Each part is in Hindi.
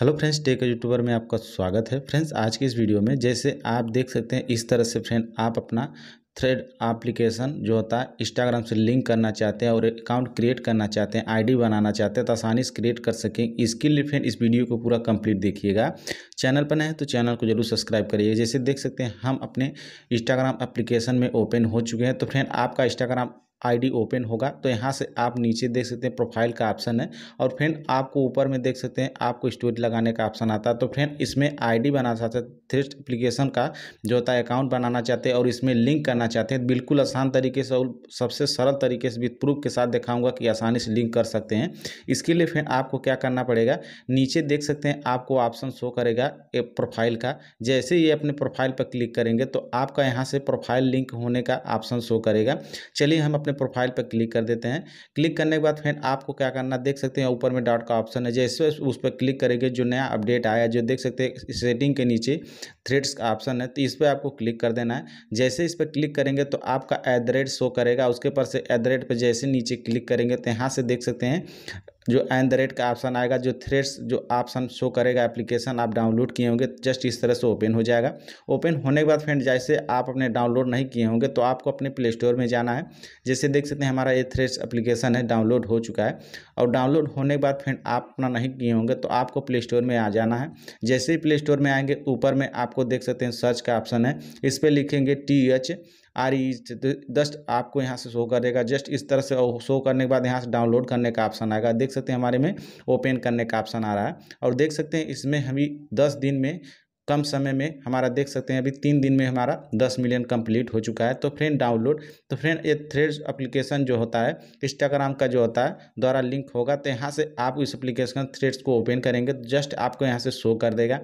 हेलो फ्रेंड्स टेक यूट्यूबर में आपका स्वागत है फ्रेंड्स आज की इस वीडियो में जैसे आप देख सकते हैं इस तरह से फ्रेंड आप अपना थ्रेड एप्लीकेशन जो होता है इंस्टाग्राम से लिंक करना चाहते हैं और अकाउंट क्रिएट करना चाहते हैं आईडी बनाना चाहते हैं तो आसानी से क्रिएट कर सकें इसके लिए फ्रेंड इस वीडियो को पूरा कंप्लीट देखिएगा चैनल पर है तो चैनल को जरूर सब्सक्राइब करिएगा जैसे देख सकते हैं हम अपने इंस्टाग्राम एप्लीकेशन में ओपन हो चुके हैं तो फ्रेंड आपका इंस्टाग्राम आईडी ओपन होगा तो यहाँ से आप नीचे देख सकते हैं प्रोफाइल का ऑप्शन है और फ्रेंड आपको ऊपर में देख सकते हैं आपको स्टोरी लगाने का ऑप्शन आता है तो फ्रेंड इसमें आईडी बना सकते थ्रेस्ट एप्लीकेशन का जो होता है अकाउंट बनाना चाहते हैं और इसमें लिंक करना चाहते हैं बिल्कुल आसान तरीके से और सबसे सरल तरीके से भी प्रूफ के साथ दिखाऊंगा कि आसानी से लिंक कर सकते हैं इसके लिए फिर आपको क्या करना पड़ेगा नीचे देख सकते हैं आपको ऑप्शन शो करेगा प्रोफाइल का जैसे ही अपने प्रोफाइल पर क्लिक करेंगे तो आपका यहाँ से प्रोफाइल लिंक होने का ऑप्शन शो करेगा चलिए हम अपने प्रोफाइल पर क्लिक कर देते हैं क्लिक करने के बाद फिर आपको क्या करना देख सकते हैं ऊपर में डॉट का ऑप्शन है जैसे उस पर क्लिक करेंगे जो नया अपडेट आया जो देख सकते हैं सेटिंग के नीचे थ्रेड्स का ऑप्शन है तो इस पर आपको क्लिक कर देना है जैसे इस पर क्लिक करेंगे तो आपका एट शो करेगा उसके पर से एट द पर जैसे नीचे क्लिक करेंगे तो यहाँ से देख सकते हैं जो एन द रेट का ऑप्शन आएगा जो थ्रेड्स जो ऑप्शन शो करेगा एप्लीकेशन आप डाउनलोड किए होंगे जस्ट इस तरह से ओपन हो जाएगा ओपन होने के बाद फ्रेंड जैसे आप अपने डाउनलोड नहीं किए होंगे तो आपको अपने प्ले स्टोर में जाना है जैसे देख सकते हैं हमारा ये थ्रेड्स एप्लीकेशन है डाउनलोड हो चुका है और डाउनलोड होने के बाद फ्रेंड आप अपना नहीं किए होंगे तो आपको प्ले स्टोर में आ जाना है जैसे ही प्ले स्टोर में आएंगे ऊपर में आपको देख सकते हैं सर्च का ऑप्शन है इस पर लिखेंगे T H R E just आपको यहाँ से शो करेगा जस्ट इस तरह से शो करने के बाद यहाँ से डाउनलोड करने का ऑप्शन आएगा देख सकते हैं हमारे में ओपन करने का ऑप्शन आ रहा है और देख सकते हैं इसमें हमें दस दिन में कम समय में हमारा देख सकते हैं अभी तीन दिन में हमारा दस मिलियन कंप्लीट हो चुका है तो फ्रेंड डाउनलोड तो फ्रेंड ये थ्रेड्स एप्लीकेशन जो होता है इंस्टाग्राम का जो होता है द्वारा लिंक होगा तो यहाँ से आप इस एप्लीकेशन थ्रेड्स को ओपन करेंगे तो जस्ट आपको यहाँ से शो कर देगा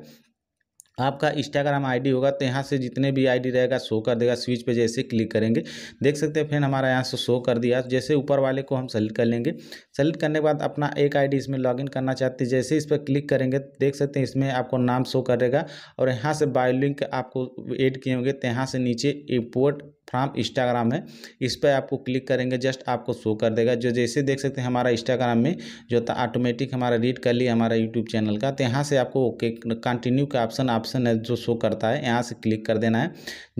आपका इंस्टाग्राम आईडी होगा तो यहाँ से जितने भी आईडी रहेगा शो कर देगा स्विच पे जैसे क्लिक करेंगे देख सकते हैं फिर हमारा यहाँ से शो कर दिया जैसे ऊपर वाले को हम सेलेक्ट कर लेंगे सेलेक्ट करने के बाद अपना एक आईडी इसमें लॉगिन करना चाहते हैं जैसे इस पर क्लिक करेंगे देख सकते हैं इसमें आपको नाम शो करेगा और यहाँ से बायोलिंक आपको एड किए होंगे तो यहाँ से नीचे इम्पोर्ट फ्राम इंस्टाग्राम है इस पर आपको क्लिक करेंगे जस्ट आपको शो कर देगा जो जैसे देख सकते हैं हमारा इंस्टाग्राम में जो था ऑटोमेटिक हमारा रीड कर लिया हमारा यूट्यूब चैनल का तो यहाँ से आपको ओके कंटिन्यू का ऑप्शन ऑप्शन है जो शो करता है यहाँ से क्लिक कर देना है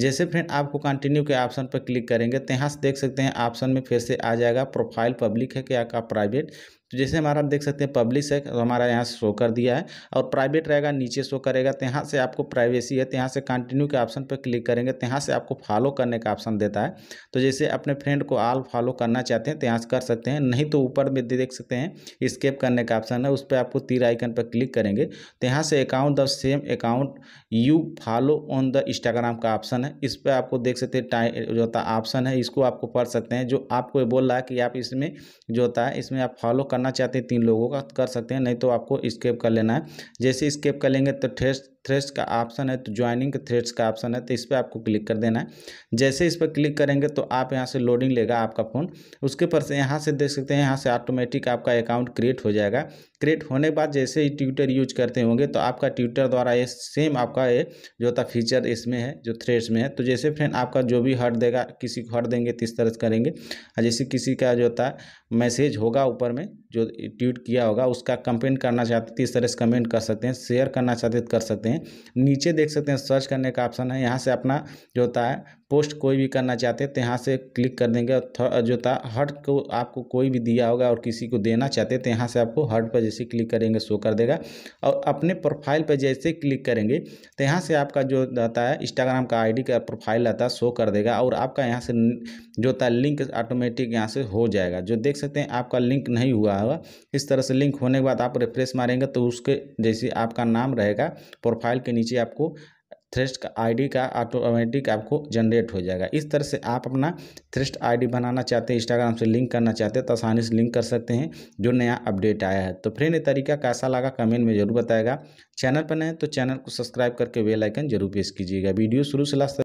जैसे फ्रेंड आपको कंटिन्यू के ऑप्शन पर क्लिक करेंगे तो यहाँ से देख सकते हैं ऑप्शन में फिर से आ जाएगा प्रोफाइल पब्लिक है क्या आपका प्राइवेट तो जैसे हमारा हम देख सकते हैं पब्लिश है तो हमारा यहाँ शो कर दिया है और प्राइवेट रहेगा नीचे शो करेगा तो यहाँ से आपको प्राइवेसी है तो यहाँ से कंटिन्यू के ऑप्शन पर क्लिक करेंगे तो यहाँ से आपको फॉलो करने का ऑप्शन देता है तो जैसे अपने फ्रेंड को आल फॉलो करना चाहते हैं तो यहाँ से कर सकते हैं नहीं तो ऊपर में देख सकते हैं स्केप करने का ऑप्शन है उस पर आपको तीर आइकन पर क्लिक करेंगे तो यहाँ से account the same account you follow on the Instagram का ऑप्शन है इस पर आपको देख सकते हैं जो होता ऑप्शन है इसको आपको पढ़ सकते हैं जो आपको बोल रहा है कि आप इसमें जो होता है इसमें आप फॉलो कर करना चाहते हैं तीन लोगों का कर सकते हैं नहीं तो आपको स्केप कर लेना है जैसे स्केप कर लेंगे तो ठेस थ्रेड्स का ऑप्शन है तो ज्वाइनिंग के थ्रेड्स का ऑप्शन है तो इस पर आपको क्लिक कर देना है जैसे इस पर क्लिक करेंगे तो आप यहाँ से लोडिंग लेगा आपका फ़ोन उसके पर से यहाँ से देख सकते हैं यहाँ से ऑटोमेटिक आपका अकाउंट क्रिएट हो जाएगा क्रिएट होने के बाद जैसे ही ट्विटर यूज करते होंगे तो आपका ट्विटर द्वारा ये सेम आपका ये जो होता फीचर इसमें है जो थ्रेड्स में है तो जैसे फ्रेंड आपका जो भी हट देगा किसी को हट देंगे तो इस तरह से करेंगे और जैसे किसी का जो होता मैसेज होगा ऊपर में जो ट्वीट किया होगा उसका कंपेंट करना चाहते तो इस तरह से कमेंट कर सकते हैं शेयर करना चाहते तो कर सकते हैं नीचे देख सकते हैं सर्च करने का ऑप्शन है यहाँ से अपना जो होता है पोस्ट कोई भी करना चाहते हैं तो यहाँ से क्लिक कर देंगे और जो था हर्ट को आपको कोई भी दिया होगा और किसी को देना चाहते हैं तो यहाँ से आपको हर्ट पर जैसे क्लिक करेंगे शो कर देगा और अपने प्रोफाइल पर जैसे क्लिक करेंगे तो यहाँ से आपका जो रहता है इंस्टाग्राम का आईडी का प्रोफाइल रहता है शो कर देगा और आपका यहाँ से जो था लिंक ऑटोमेटिक यहाँ से हो जाएगा जो देख सकते हैं आपका लिंक नहीं हुआ होगा इस तरह से लिंक होने के बाद आप रिफ्रेश मारेंगे तो उसके जैसे आपका नाम रहेगा प्रोफाइल के नीचे आपको थ्रेस्ट का आईडी का ऑटोमेटिक आपको जनरेट हो जाएगा इस तरह से आप अपना थ्रेस्ट आईडी बनाना चाहते हैं इंस्टाग्राम से लिंक करना चाहते हैं तो आसानी से लिंक कर सकते हैं जो नया अपडेट आया है तो फ्रेंड ये तरीका कैसा लगा कमेंट में जरूर बताएगा चैनल पर नए तो चैनल को सब्सक्राइब करके वेलाइकन जरूर प्रेस कीजिएगा वीडियो शुरू से लास्ट